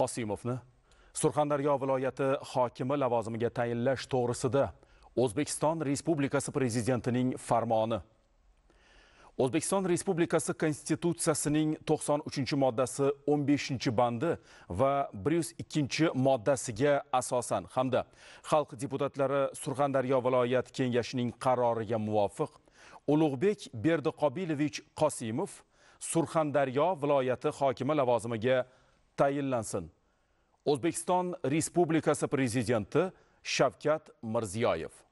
qosimovni surxondaryo viloyati hokimi lavozimiga tayinlash to'g'risida o'zbekiston respublikasi prezidentining farmoni o'zbekiston respublikasi konstitutsiyasining 93 moddasi 15 bandi va 102 moddasiga asosan hamda xalq deputatlari surxondaryo viloyat kengashining qaroriga muvofiq ulug'bek berdiqobilovich qosimov surxondaryo viloyati hokimi lavozimiga tayinlansin o'zbekiston respublikasi prezidenti shavkat mirziyoyev